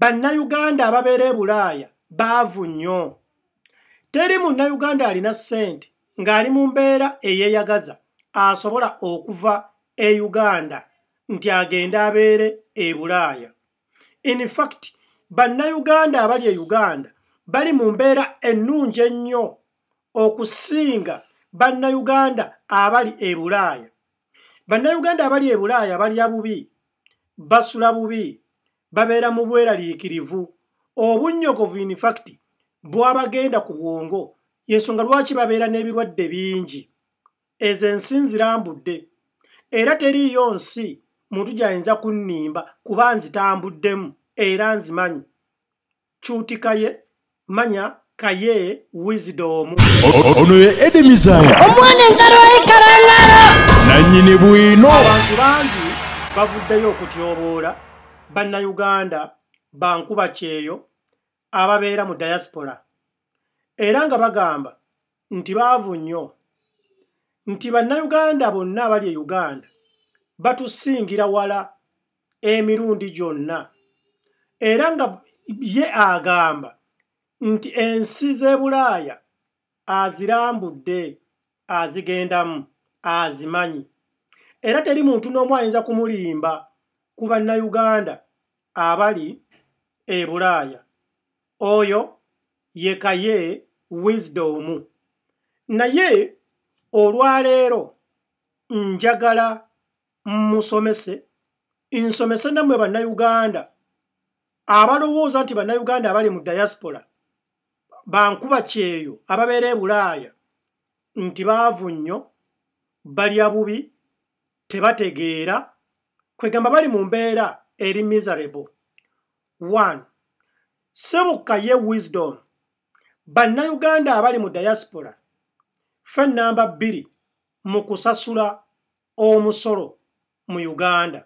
bannayuganda ababeera e bulaaya baavu nnyo teri munnayuganda alina ssente ng'ali mu mbeera eyeeyagaza asobola okuva e uganda nti agende abeere e bulaaya in fact bannayuganda abali e uganda bali mu mbeera ennungi ennyo okusinga bannayuganda abali e bulaaya bannayuganda abali e bulaaya balya bubi basula bubi babeera mu bweraliikirivu obunnyogovu infacti bwabagenda ku bwongo yensonga lwaki babeera n'ebirwadde bingi ezo ensi nzirambudde era teriiyo nsi muntu gy'ayinza kunnimba kuba nzitambuddemu era nzimanyi kyutikaye manya kaye wizidomu ono ye edemizaya omwana enzalwaikalangalo nannyini bwino abantu bangi bavuddeyo okutyoboola bannayuganda bankuba kyeyo ababeera mu dayasipola era nga bagamba nti baavu nnyo nti bannayuganda bonna abali e uganda batusingira wala emirundi gyonna era nga ye agamba nti ensi z'e bulaaya azirambudde azigendamu azimanyi era teri muntu n'omu ayinza kumulimba ku bannayuganda abali e bulaaya oyo yekaye wisidomu naye olwaleero njagala musomese nsomese nammwe bannayuganda abalowooza nti bannayuganda abali mu dayasipola bankuba kyeyo ababeera e bulaaya nti baavu nnyo balya bubi tebategeera kwegamba bali mu mbeera eri miserable 1 sebuka ye wisdom bannayuganda abali mu diaspora fe namba 2 mu kusasula omusolo mu uganda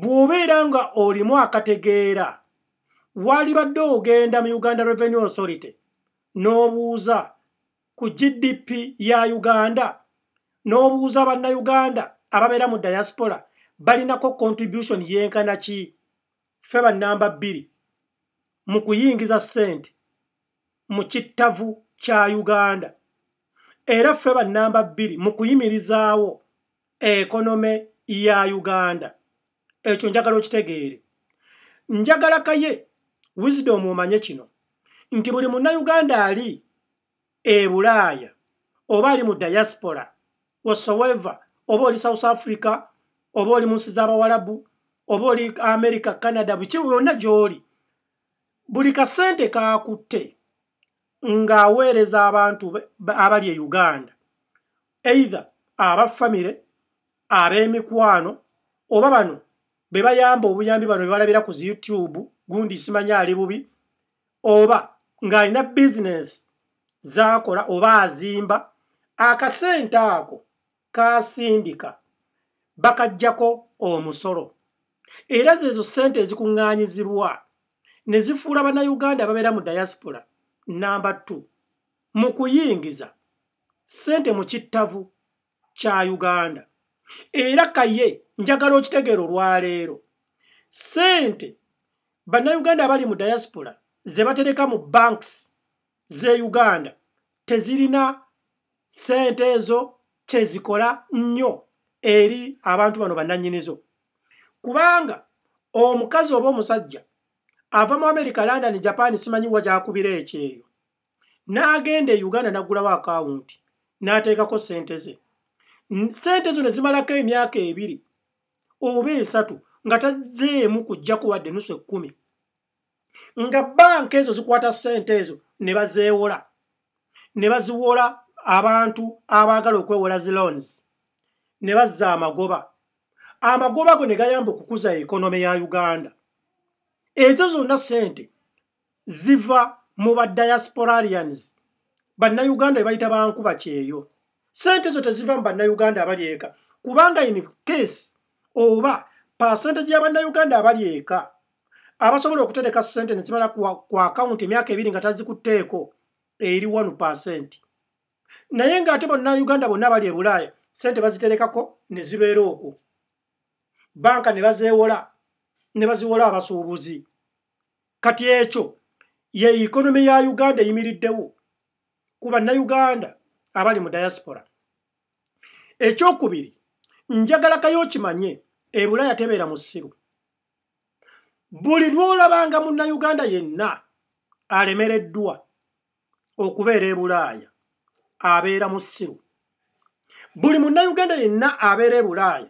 bw'obeera nga olimu akategeera walibadde ogenda mu uganda revenue authority n'obuuza ku gdp ya uganda n'obuuza bannayuganda ababeera mu diaspora balinako contribution yenkana ki ffe bannamba bbiri mu kuyingiza ssente mu kittavu kya uganda era ffe bannamba bbiri mu kuyimirizaawo ekonome ya uganda ekyo njagala okitegeere njagala kaye wisdom omanye kino nti buli munnauganda ali ebulaaya oba ali mu diaspora wasoweva oba oli south africa oba oli mu nsi z'abawalabu oba oli america canada biki byonna gy'oli buli kasente kaakutte ng'aweereza abantu abali e uganda eitha abafamire ab'emikwano oba bano be bayamba obuyambi bano be balabira ku ziyoutube gundi simanya ali bubi oba ng'alina bizinesi z'akola oba azimba akasente ako kasindika bakajjako omusolo era zezo ssente ezikuŋŋaanyizibwa ne zifuula bannayuganda ababeera mu dayasipola namba 2 mu kuyingiza ssente mu kittavu kya uganda era kaye njagala okitegeero olwaleero ssente bannayuganda abali mu dayasipola ze batereka mu banks ze uganda tezirina ssente ezo tezikola nnyo eri abantu bano bannanyinizo kubanga omukazi oba omusajja ava mu america london japan simanyiwa gyakubira ekyeyo n'agenda e uganda n'aggulawo akawunti n'ateekako sente ze sente zo ne zimalako emyaka ebiri oba esatu nga tazeemu kujjaku wadde nusu ekkumi nga banka ezo zikwata sente ezo ne bazeewola ne baziwola abantu abaagala okwewola zi loans ne bazza amagoba amagoba go ne gayamba okukuza ekonome ya uganda ezo zonna ssente ziva mu badiasporarians bannayuganda ebayita bankuba kyeyo sente ezo teziva mu bannayuganda abali eka kubanga in case oba pasentage yabannayuganda abali eka abasobola okutereka sente nekimala ku akawunti emyaka ebiri nga tazikutteeko eri 1 percent naye ngaate bonna uganda bonna bali e bulaaya sente baziterekako ne zibeera okwo banka ne bazeewola ne baziwola abasuubuzi kati ekyo ye ikonomi ya uganda eyimiriddewo ku bannayuganda abali mu diaspora ekyokubiri njagalakayo okimanye ebulaya tebeera mu ssiru buli lwolabanga munnayuganda yenna alemereddwa okubeera ebulaaya abeera mu ssiru buli munnayuganda yenna abeera e bulaaya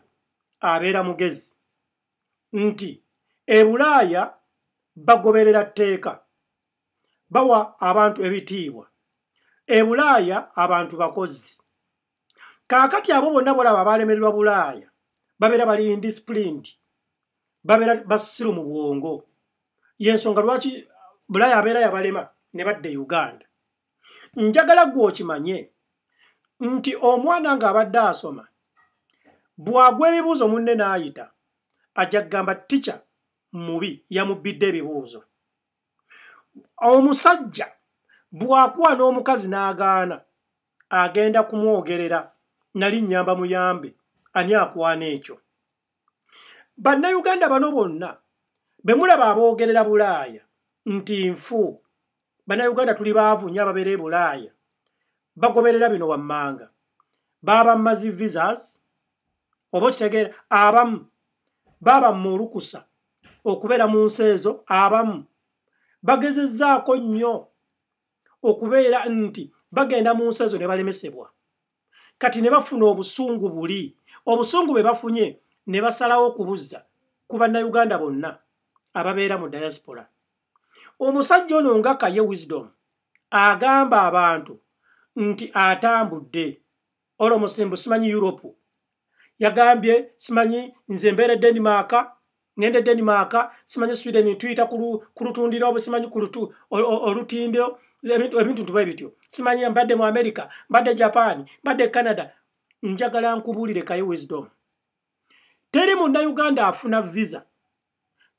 abeera mugezi nti e bulaaya bagoberera tteeka bawa abantu ebitiibwa e bulaaya abantu bakozi kaakati abo bonna bolaba abalemererwa bulaaya babeera bali indisciplined babeera basiru mu bwongo yensonga lwaki bulaaya abeera yabalema ne badde uganda njagala gwokimanye nti omwana ng'abadde asoma bw'agwa ebibuuzo munne n'ayita ajja kugamba tica mubi yamubbidde ebibuuzo omusajja bw'akuwa n'omukazi n'agaana agenda kumwogerera nali nnyamba muyambe ani akwana ekyo bannayuganda bano bonna be mulaba aboogerera bulaaya nti nfu bannayuganda tuli baavunya ababeera e bulaaya bagoberera bino wammanga baba mazi visas oba okitegeera abamu baba mulukusa okubeera mu nsi ezo abamu bagezezzaako nnyo okubeera nti bagenda mu nsi ezo ne balemesebwa kati ne bafuna obusungu buli obusungu bwe bafunye ne basalawo okubuzza ku bannayuganda bonna ababeera mu diaspora omusajja ono nga kaye wisdom agamba abantu nti atambudde olomost mbu simanyi europe yagambye simanyi nze mbeere denmark ngende denmark simanyi sweden tuyita kulutundira obwe simanyi olutindo ebintu ntuba ebityo simanyi mbadde mu america mbadde japan mbadde canada njagala nkubuulire kayi wisdom teri munnauganda afuna visa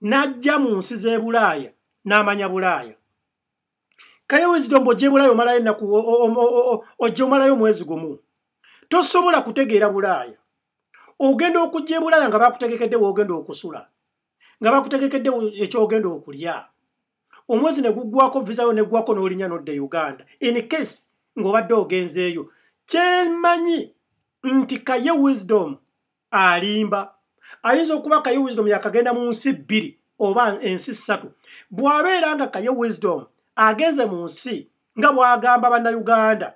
n'ajja mu nsi z'ebulaaya n'amanya bulaaya kaya wisdom oje bulayo malaye na oje malaye mwezi gumu tosobola kutegeera bulaya ogenda okuje bulaya nga bakutegekedde ogenda okusula nga bakutegekedde ekyogenda okulya omwezi ne guggwako visa yo ne guggwako n'olinya n'odda e uganda in case ng'obadde ogenzeeyo kyemanyi nti kaye wisdom alimba ayinza okuba kaye wisdom yakagenda mu nsi bbiri oba ensi ssatu bw'abeera nga kaye wisdom agenze mu nsi nga bw'agamba bannayuganda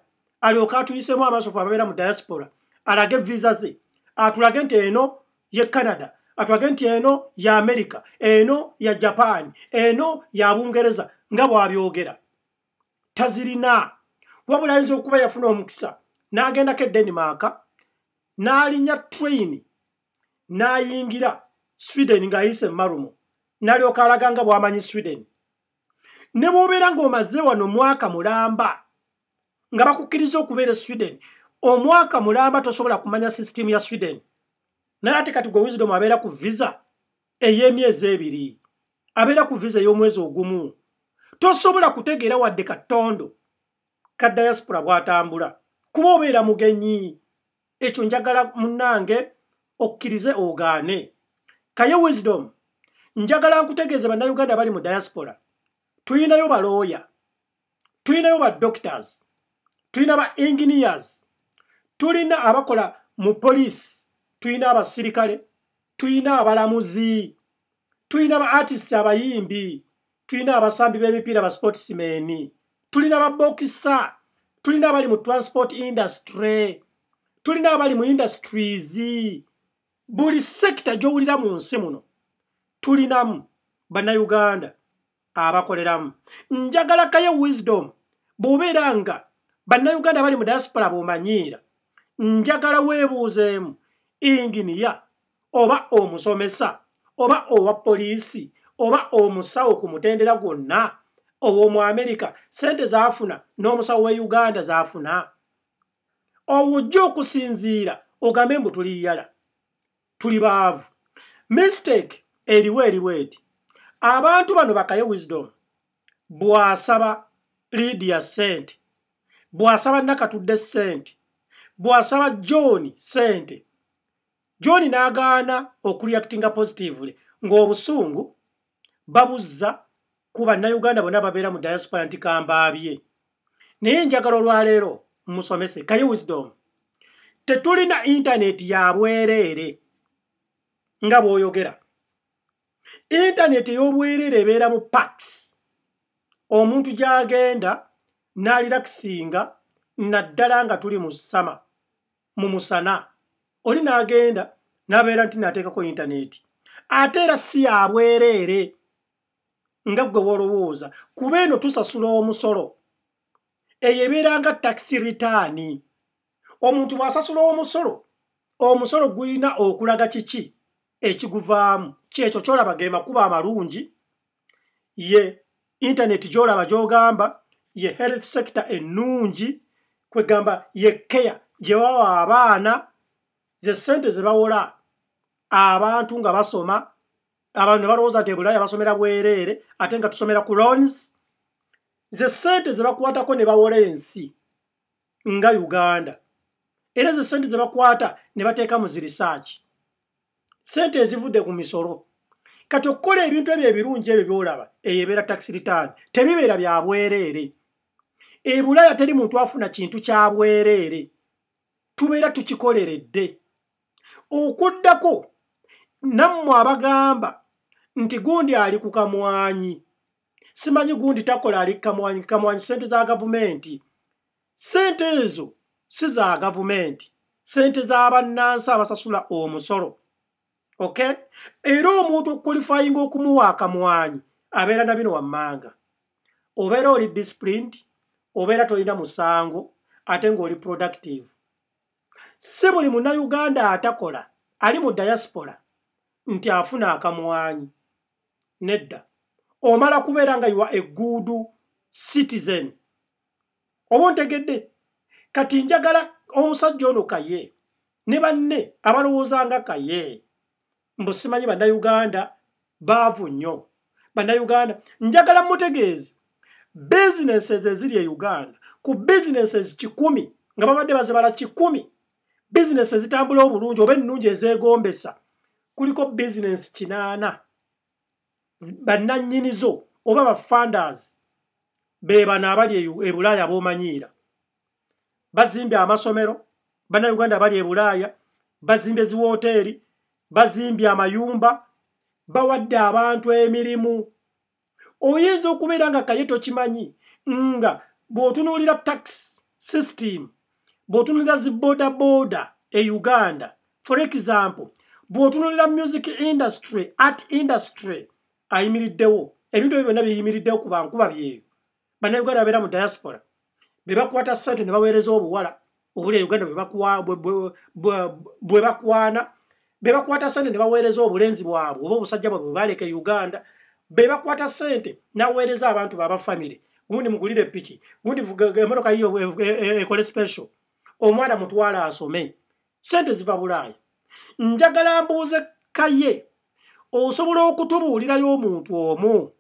alyoka atuyisemu amasofu ababeera mu diaspora alage visa ze atulage nti eno ye canada atulage nti eno ya amerika eno ya japan eno ya bungereza nga bw'abyogera tazirina wabula ayinza okuba yafuna omukisa n'agendako edenimaaka n'alinya train n'ayingira sweden ng'ayise mu marumo n'alyoka alaga nga bw'amanyi sweden ne bw'obeera ng'omaze wano omwaka mulamba nga bakukkiriza okubeera e sweden omwaka mulamba tosobola kumanya sisitimu ya sweden naye ate kati gwe wisdom abeera ku visa ey'emyezi ebiri abeera ku visa ey'omwezi ogumu tosobola kutegeera wadde katondo ka diaspora bw'atambula kuba obeera mugenyi ekyo njagala munnange okkirize ogaane kaye wisdom njagala nkutegeeze bannayuganda bali mu diaspora tuyinayo ba lawyer tuyinayo ba doctors tuyina ba engineers tulina abakola mu police tuyina abasirikale tuyina abalamuzi tuyina ba artists abayimbi tuyina abasambi b'emipiira ba sportsmen tulina baboxer tulina abali mu transport industry tulina abali mu industries buli sekita gy'owulira mu nsi muno tulinamu bannayuganda abakoleramu njagala kayo wisdom bw'obeera nga bannayuganda bali mu diaspora bw'omanyiira njagala weebuuzeemu inginiya oba omusomesa oba owa poliisi oba omusawo ku mutendera gwonna ow'omu amerika sente zaafuna n'omusawo we uganda zaafuna owujja okusinziira ogambe mbu tuliyala tuli baavu misteke eriwo eriwo eti abantu bano bakaye wisdom bwasaba lidia sente bwasaba nakatudde sente bwasaba john sente john n'agaana okureactinga positively ng'obusungu babuzza ku bannayuganda bonna babeera mu diaspora nti kambaabye naye njagala olwaleero musomese kaye wisdom tetulina intaneti yabwereere nga bw'oyogera intaneti ey'obwerere ebeera mu paks omuntu gy'agenda n'aliraksinga naddala nga tuli mu ssama mu musana oli n'agenda n'abeera nti naateekako intaneti ate era si yabwereere nga ggwe bolowooza kuba eno tusasula omusolo eyo ebeera nga taxi ritaani omuntu bw'asasula omusolo omusolo gulina okulaga kiki ekiguvaamu kyekyo kyolaba ge makubo amalungi ye intaneti gyolaba gyogamba ye health sector ennungi kwegamba ye keya gye bawa abaana ze sente ze bawola abantu nga basoma abantu ne balowooza nti ebulaya basomera bwereere ate nga tusomera ku lons ze sente ze bakwatako ne bawola ensi nga uganda era ze sente ze bakwata ne bateekamu zi risaachi ssente ezivudde ku misolo kati okukola ebintu ebyo ebirungi ebyo byolaba eyebeera tax return tebibeera byabwereere ebulaya teri muntu afuna kintu kyabwereere tubeera tukikoleredde okuddako nammwe abagamba nti gundi ali ku kamwanyi simanyi gundi takola ali kamwanyi kamwanyi sente za gavumenti sente ezo si za gavumenti sente z'abannansi abasasula omusolo era omuntu okukwalifayinga okumuwa akamwanyi abeera na bino wammanga obeera oli disciplined obeera tolina musango ate ng'oli productive si buli munnayuganda atakola ali mu diaspora nti afuna akamwanyi nedda omala kubeera nga yiwa eguudu citizen oba ontegedde kati njagala omusajja ono kaye ne banne abalowooza nga kaye mbu simanyi bannayuganda baavu nnyo bannayuganda njagala mutegeezi bizineses eziri e uganda ku bizineses kikumi nga babadde bazibala kikumi bizinesi ezitambula obulungi oba ennungi ezeegombesa kuliko bizinesi kinaana bannanyinizo oba bafanders be bano abali e, e bulaaya boomanyiira bazimbye amasomero bannayuganda abali e bulaaya bazimbye ziwooteeri bazimbye amayumba bawadde abantu emirimu oyinza okubeera nga kaye tokimanyi nga bw'otunuulira tax system bw'otunuulira ziboodabooda e uganda for example bw'otunuulira music industry art industry ayimiriddewo ebintu ebyo byonna biyimiriddewo ku bankuba byeyo bannauganda babeera mu diaspora be bakwata sente ne baweereza obuwala obuli e uganda bwe bakwana bu, bu, bu, bu, bu, bu, bu, bu, bu, be bakwata sente ne baweereza obulenzi bwabwe oba obusajja bwabwe bwe baleka e uganda be bakwata sente naweereza abantu babafamire gundi mugulire epiki gundi emotoka yiyo e, e, ekole special omwana mutwala asome sente ziva bulaaya njagala mbuuze kaye osobola okutubuulirayo omuntu omu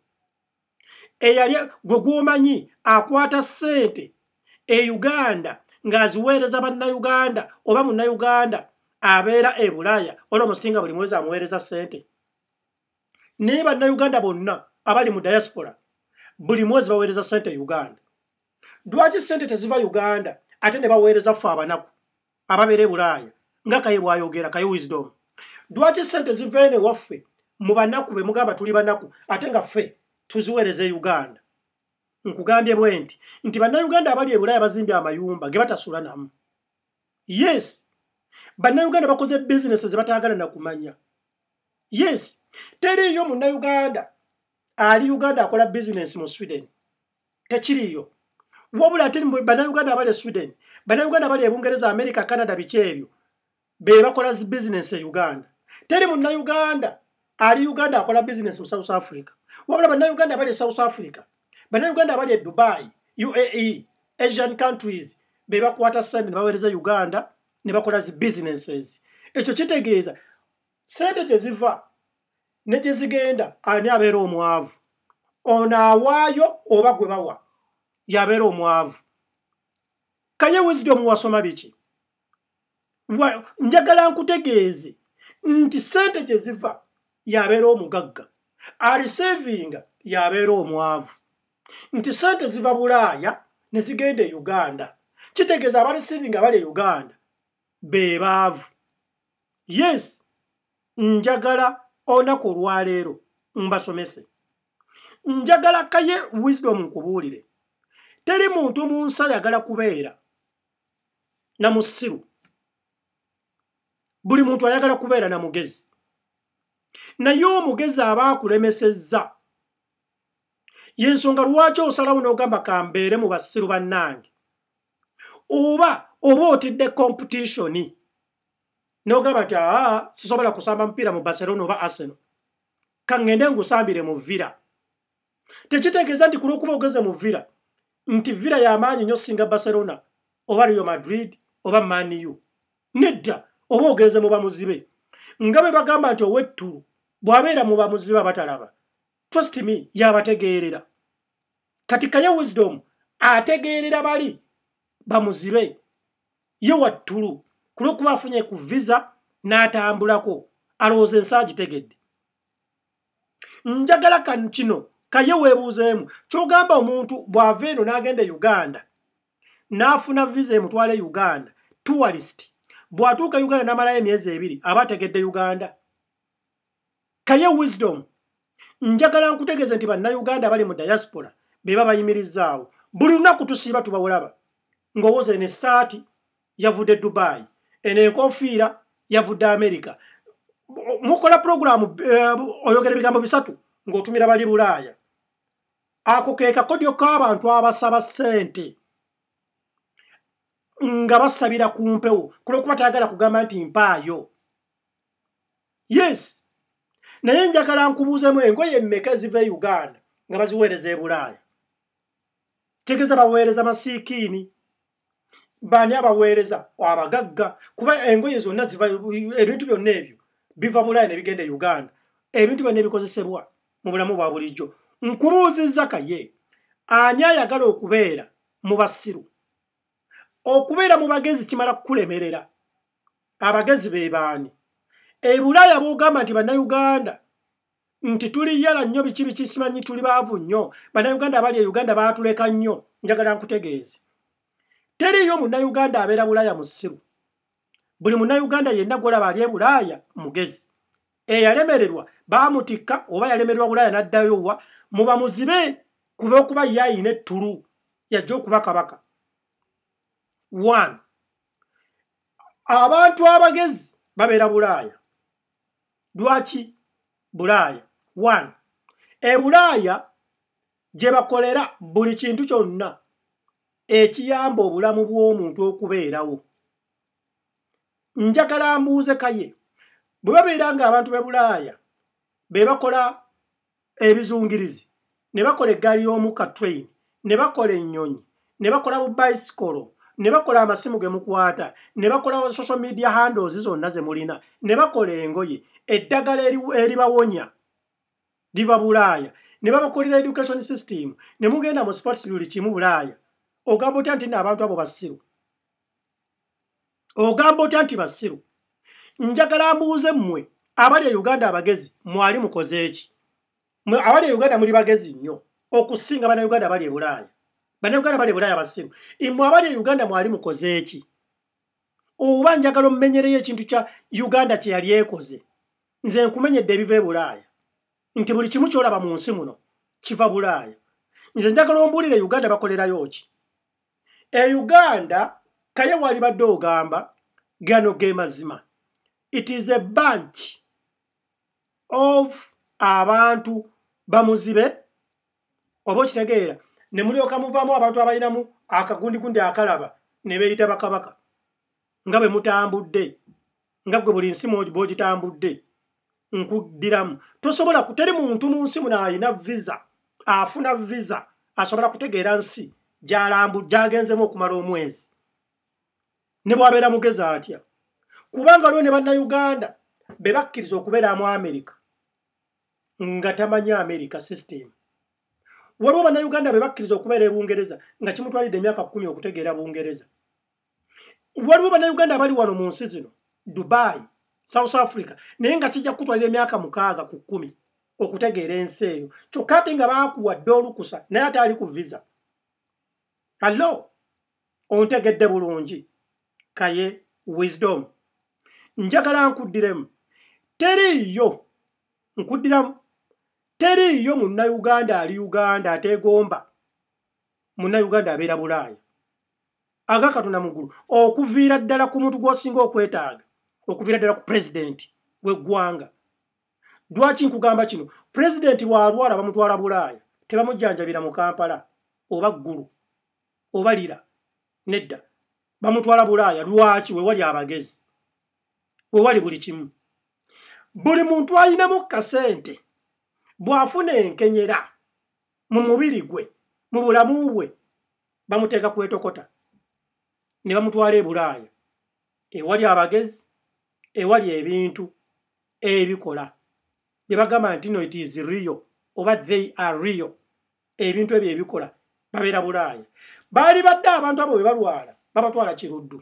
eyali gwe gwomanyi akwata sente e uganda ng'aziweereza bannayuganda oba munnayuganda abeera e bulaaya ola omusitinga buli mwezi amuweereza ssente naye bannayuganda bonna abali mu diaspora buli mwezi baweereza ssente e uganda dwaki ssente teziva uganda ate ne baweereza ffe abanaku ababeera e bulaaya nga kaye bwayogera kaye wisdom dwaki ssente ziveene waffe mu banaku be mugamba tuli banaku ate nga ffe tuziweereza e uganda nkugambye bwe nti nti bannayuganda abali e bulaaya bazimbye amayumba ge batasula namu yes bannayuganda bakoze bizinesi zebataagala nakumanya yes teriiyo munnayuganda ali uganda akola bizinesi mu sweden tekiriiyo wabula ate bannayuganda abali e sweden bannayuganda abali e bungereza america canada biki ebyo be bakola bizinesi e uganda teri munnayuganda ali uganda akola bizinesi mu south africa wabula bannayuganda abali e south africa bannayuganda abali e dubai uae asian countries be bakwata sente ne bawereza uganda ne bakola zi bizinensi ekyo kitegeeza sente gye ziva ne gye zigenda ani abeera omwavu ono awaayo oba gwe bawa yabeera omwavu kaye wisdom wasoma biki njagala nkutegeeze nti sente gye ziva yabeera omugagga areceivinga yabeera omwavu nti sente ziva bulaaya ne zigenda e uganda kitegeeza abareceivinga bali e uganda be baavu yes njagala olunaku olwaleero mbasomese njagala kaye wisdom nkubuulire teri muntu mu nsi ayagala kubeera na musiru buli muntu ayagala kubeera na mugezi naye omugezi aba akulemesezza y'ensonga lwaki osalawo n'ogamba kambeere mu basiru bannange oba oba otidde kompetitioni nogamba nti aa sisobola kusamba mupiira mu barcelona oba arsenal kaŋŋende ngusambire mu villa tekitegeeza nti kulwokuba ogeze mu villa nti villa yamaanyi nyo singa barcelona oba rio madrid oba maniu nedda oba ogeze mu bamuzibe nga bwe bagamba nti owettulu bw'abeera mu bamuzibe abatalaba trust me yabategeerera kati kaye wisdom ategeerera bali bamuzibe ye wattulu ku lwokuba afunye ku visa n'atambulako alowooza ensaa gitegedde njagala kankino kaye weebuuzeemu kyogamba omuntu bw'ava eno n'agenda e uganda n'afuna visa emutwale uganda tuwalist bw'atuuka e uganda n'amalayo emyezi ebiri aba ategedde uganda kaye wisdom njagala nkutegeeze nti bannayuganda bali mu diaspora beba bayimirizaawo buli lunaku tusiiba tubawulaba ngowoza ene saati yavudde dubai ene enkofiira yavudde america mukola programu uh, oyogera ebigambo bisatu ng'otumira bali bulaaya ako kekakodyo k'abantu abasaba ssente nga basabira ku mpewo kulwokuba tayagala kugamba nti mpaayo yes naye njagala nkubuuzemu engoye emmeka ziva e uganda nga baziweereza e bulaaya tegeza baweereza masiikiini baani abaweereza abagagga kuba engoye zonna e, ebintu byonna ebyo biva mulaya nebigenda e uganda ebintu byonna ebikozesebwa mu bulamu bwa bulijjo nkubuuzizza kaye ani ayagala okubeera mu basiru okubeera mu bagezi kimala kukulemerera abagezi bebaani e bulaaya bwogamba nti bannayuganda nti tuli yala nnyo biki bikisimanyi tuli baavu nnyo bannayuganda abali e uganda baatuleka nnyo njagala nkutegeeze teriyo munnayuganda abeera bulaaya mu ssiru buli munnayuganda yenna gwolaba ali ebulaaya mugezi eyalemererwa baamutikka oba yalemererwa bulaaya n'addayo wa muba muzibe kuba okuba ye ayina ettulu yajja okuba kabaka abantu abagezi babeera bulaaya lwaki bulaaya ebulaaya e gye bakolera buli kintu kyonna ekiyamba obulamu bw'omuntu okubeerawo njagala mbuuze kaye bwe babeera ng'abantu be bulaaya be bakola ebizungirizi ne bakola eggaali y'omuka train ne bakola ennyonyi ne bakola bubayisikolo ne bakola amasimu ge mukwata ne bakola social media handles zonna ze mulina ne bakola engoye eddagala eribawonya liva bulaaya ne babakolera education system ne mugenda mu sports buli kimu bulaaya ogamba otya nti naabantu abo basiru ogamba otya nti basiru njagala mbuuze mmwe abali e uganda abagezi mwali mukoze eki abali e uganda muli bagezi nnyo okusinga bannauganda bali e bulaaya bannauganda bali e bulaaya basiru e mmwe abali e uganda mwali mukoze eki oba njagala omumenyereyo ekintu kya uganda kyeyali ekoze nze nkumenyedde ebiva e bulaaya nti buli kimu kyolaba mu nsi muno kiva bulaaya nze njagala ombuulire uganda bakolerayo ki e uganda kaye wali badde ogamba gano ge mazima it is a bunch of abantu bamuzibe oba okitegeera ne mulyoka muvaamu abantu abalinamu akagundigundi akalaba ne beeyita bakabaka nga bwe mutambudde nga gwe buli nsi bogitambudde nkuddiramu tosobola teri muntu mu nsi muno ayina visa afuna visa asobola kutegeera nsi gyagenzemu okumala omwezi ne bwabeera mugezi atya kubanga lwo ne bannayuganda be bakkiriza okubeeramu amerika nga tamanyi amerika system waliwo bannayuganda be bakkiriza okubeera ebungereza nga kimutwalidde emyaka kumi okutegeera bungereza waliwo bannayuganda abali wano mu nsi zino dubai south africa naye nga kijja kutwalira emyaka mukaaga ku kumi okutegeera ensi eyo kyokka ate nga baakuwadde olukusa naye ate ali ku visa allo ontegedde bulungi kaye wisdom njagala nkuddiremu teriiyo nkuddiramu teriiyo munnauganda ali uganda ategomba munnauganda abeera bulaaya agakatonda muggulu okuviira ddala ku muntu gw'osinga okwetaaga okuviira ddala ku purezidenti weggwanga dwaki nkugamba kino purezidenti bwalwala bamutwala bulaaya tebamujjanjabira mu kampala oba ggulu obalira nedda bamutwala bulaaya lwaki wewali abagezi wewali buli kimu buli muntu alinamu kasente bw'afuna enkenyera mu mubiri gwe mu bulamu bwe bamuteeka kwetokota ne bamutwala e bulaaya ewali abagezi ewali ebintu ebikola bye bagamba nti no it is rio oba they are rio ebintu ebyo ebikola babeera bulaaya baali badde abantu abo webalwala babatwala kiruddu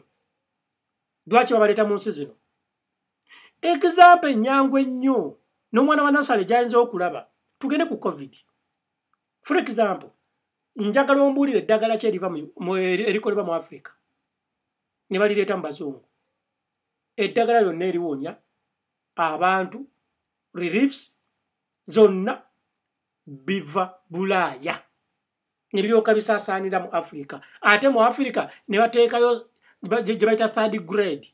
lwaki babaleeta mu nsi zino egizampa enyangu ennyo n'omwana wa nasale gyayinza okulaba tugende ku covid for example njagala ombuulira eddagala ki erikolebwa mu africa ne balireeta mu bazungu eddagala lyonna eriwonya abantu reliefs zonna biva bulaaya ne biryoka bisaasaanira mu africa ate mu africa ne bateekayo gye bayita third grade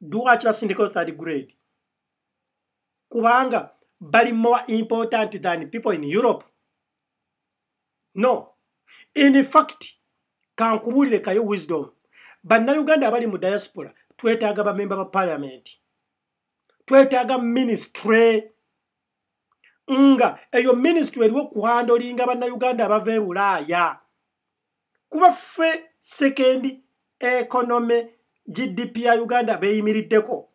dwaki basindikayo third grade kubanga bali more important than people in europe no in fact kankubuulire kayo wisdom bannayuganda abali mu diaspora twetaaga bamemba ba parliament twetaaga ministry nga eyo ministry eriwo okuhanda olinga bannayuganda abava ebulaaya kuba ffe second economy gdp ya uganda beeyimiriddeko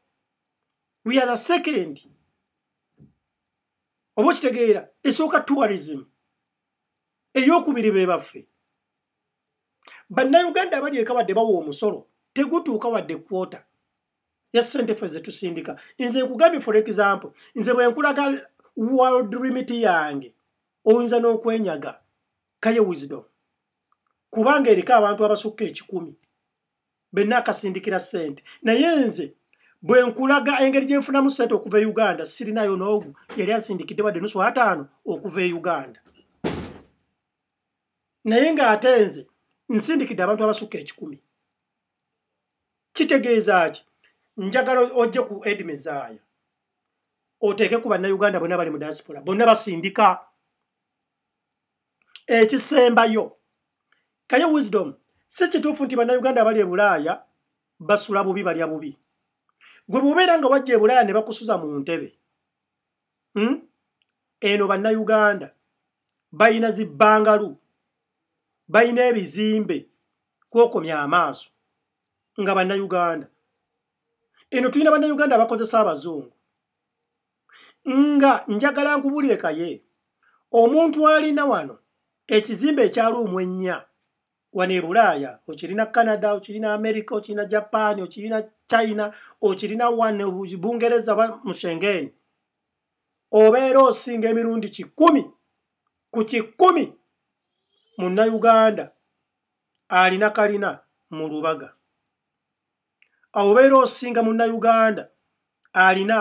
we are the second oba okitegeera esooka tourism ey'okubiri be baffe bannayuganda abali eka wadde bawa omusolo tegutuuka wadde kwota ya sente ffe zetusindika nze nkugambye for example nze bwenkulaga world limit yange oyinza n'okwenyaga kaye wisdom kubanga eriko abantu abasukka ekikumi benna akasindikira ssente naye nze bwe nkulaga engeri gye nfunamu ssente okuva e uganda sirinayo n'ogu yali ansindikidde badde nusu ataano okuva e uganda naye ng'ate nze nsindikidde abantu abasukka ekikumi kitegeeza ki njagala ojje ku edmezaaya oteekeku bannayuganda bonna bali mu diaspora bonna basindika ekisembayo kayo wisdom si kituufu nti bannayuganda abali e bulaaya basula bubi balya bubi gwe bwobeera nga wajja e bulaaya ne bakusuza mu ntebe hmm? eno bannayuganda balina zibbangalu balina ebizimbe kwokomya amaaso nga bannayuganda eno tulina bannayuganda abakozesa abazungu nga njagala nkubulire kaye omuntu alina wano ekizimba ekyaluumu ennya wano e bulaaya okirina canada okirina america okirina japan okirina china okirina wan bungereza mushengeni obeera osinga emirundi kikumi ku kikumi munnauganda alina kalina mu lubaga obeera osinga munnauganda alina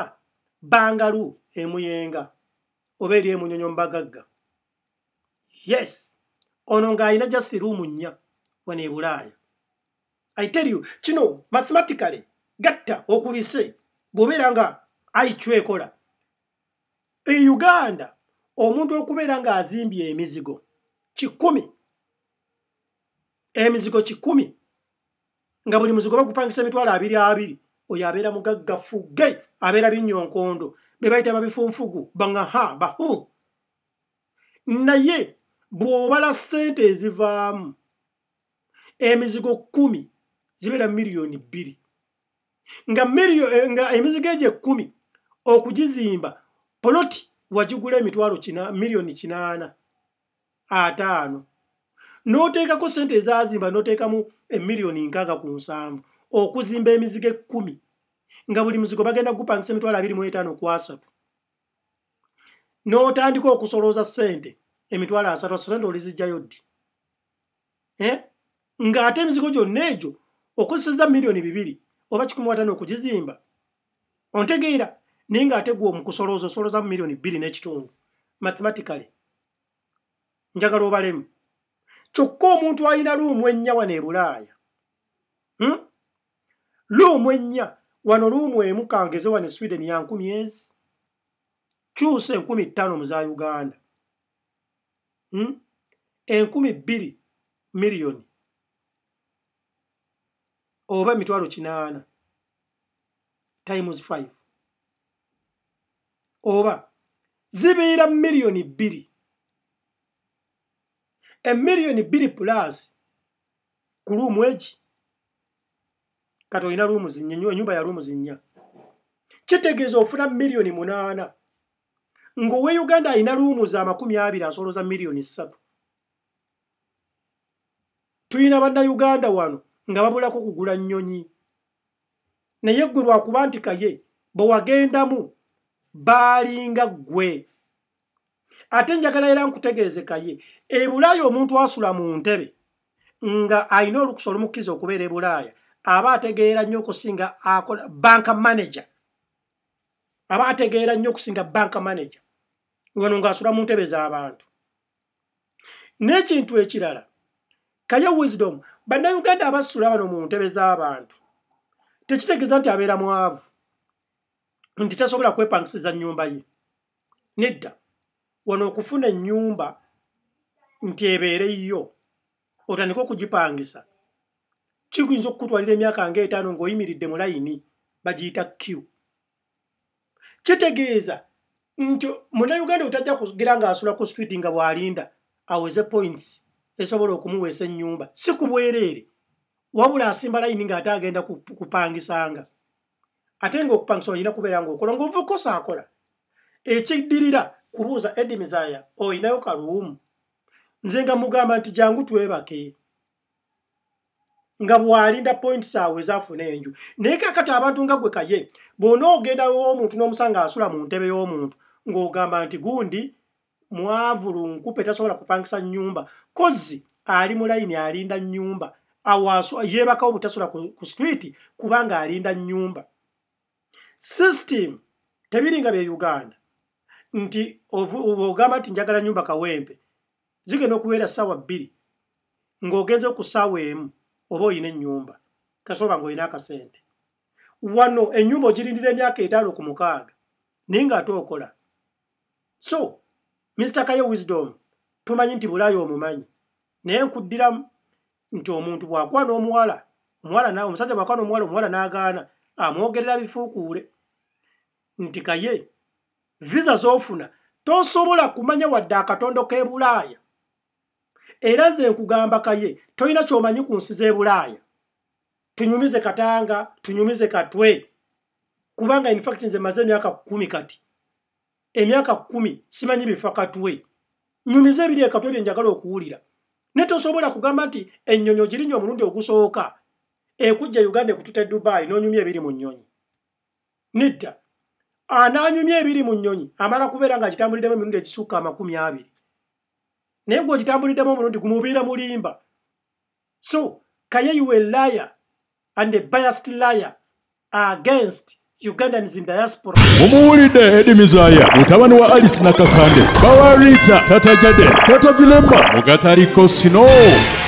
bangaloo emuyenga oba eri emunyonyo mbagagga yes ono ng'alina jasti ruumu nnya wano e bulaaya i tell you kino mathematicaly gatta okubise bw'obeera nga aikyekola e uganda omuntu okubeera ng'azimbye emizigo kikumi emizigo kikumi nga buli muzigo bagupangisa emitwalo abiri abiri oyo abeera mugaggafu gay abeera binnyonkondo be bayita babifunfugu bangaha bahu naye bw'obala ssente ezivaamu emizigo kkumi zibeera miliyoni bbiri nga eh, nga emizigo egyo ekkumi okugizimba poloti wagigula emitwalo miliyoni kinaana ataano n'oteekako ssente ezazimba n'oteekamu emiliyoni nkaaga ku nsanvu okuzimba emizigo ekkumi nga buli muzigo bagenda kugupangisa emitwalo abiri mu etaano ku asatu n'otandika okusolooza ssente emitwalo asatu asatu olizijjayo ddi eh? ng'ate emizigo gyonna egyo okozeseza miliyoni bibiri oba kikumi watano okugizimba ontegeera naye ng'ate gwe omu kusolooza osolooza mu miliyoni bbiri n'ekitundu mathematicaly njagala obalemu kyokka omuntu alina luumu ennya wano e bulaaya hmm? luumu ennya wano luumu emu kangeze wane sweden ya nkumi ezi kyusa enkumi ttaano muza uganda hmm? enkumi bbiri miliyoni oba emitwalo kinaana times five oba zibeera miliyoni bbiri emiliyoni bbiri pulasi ku luumu egi kati olina rumuzinya enyumba ya rumuzinya kitegeeza ofuna miliyoni munaana ng'owe uganda alina ruumuza amakumi abiri asoloza miliyoni ssatu tulina bannayuganda wano nga babulako kugula nnyonyi naye ggwe lwakuba nti kaye bwewagendamu baalinga ggwe ate njagala era nkutegeeze kaye ebulaaya omuntu asula mu ntebe nga alina olukusa olumukkiza okubeera ebulaaya aba ategeera nnyo okusinga banka manager aba ategeera nnyo okusinga banka manager wano ngaasula mu ntebe z'abantu n'ekintu ekirala kayo wisdom bannayuganda abasula bano mu ntebe z'abantu tekitegeeza nti abeera mwavu nti tasobola kwepangisiza nnyumba ye nedda wano okufuna ennyumba nti ebeereyo otandika okugipangisa kiguyinza okukutwalira emyaka nga etaano ng'oyimiridde mu layini bagiyita q kitegeeza nti munnauganda otajja kugera ngaasula ku street nga bw'alinda aweze points esobola okumuweesa ennyumba si ku bwereere wabula asimba layini ng'ate agenda kupangisanga ate ngaokupangisa olina kubeera ngaokola ngaovukosa akola ekidirira kubuuza edimisaya olinayo kaluumu nze nga mugamba nti jangu twebake nga bwalinda points awe ezafuna enju naye kakati abantu nga gwe kaye bw'onoogenda w'omuntu n'omusanga asula mu ntebe y'omuntu ng'ogamba nti gundi mwavulunkupe tasobola kupangisa nnyumba kozi ali mu layini alinda nnyumba yeebakawo butasula ku stwiti kubanga alinda nnyumba system tebiri nga bye uganda nti ogamba nti njagala nnyumba kawempe zigenda okuweera saawa bbiri ng'ogenze okusaawa emu oba oyina enyumba tasoba ngaoyina akasente wano enyumba ogirindira emyaka etaano ku mukaaga naye nga ate okola so mr kayo wisdom tomanyi nti bulayi omumanyi naye nkuddiramu nti omuntu bwakuwa n'omuwala omusajja bwakuwa n'omuwala omuwala n'agaana amwogerera bifuukuule nti kaye visa z'ofuna tosobola kumanya wadde akatondo k'ebulaaya era nze nkugamba kaye tolina kyomanyi ku nsi z'ebulaaya tunyumize katanga tunyumize katwe kubanga infact nze maze emyaka kumi kati emyaka kumi simanyi bifa katwe nyumize ebiri ekatwe byenjagala okuwulira ne tosobola kugamba nti ennyonyo girinya omulundi ogusooka ekujja uganda ekututa edubaayi n'onyumya ebiri mu nnyonyi nedda anaanyumya ebiri mu nnyonyi amala kubeera nga akitambuliremu emirundi egisukka amakumi abiri naye gweokitambuliddemu omulundi gumubeera mulimba so kaye you a liar and a biased liar against mumuwulidde edi mizaaya mutabani wa alice nakakande bawarita tatajade tatavilemba mugatalikosino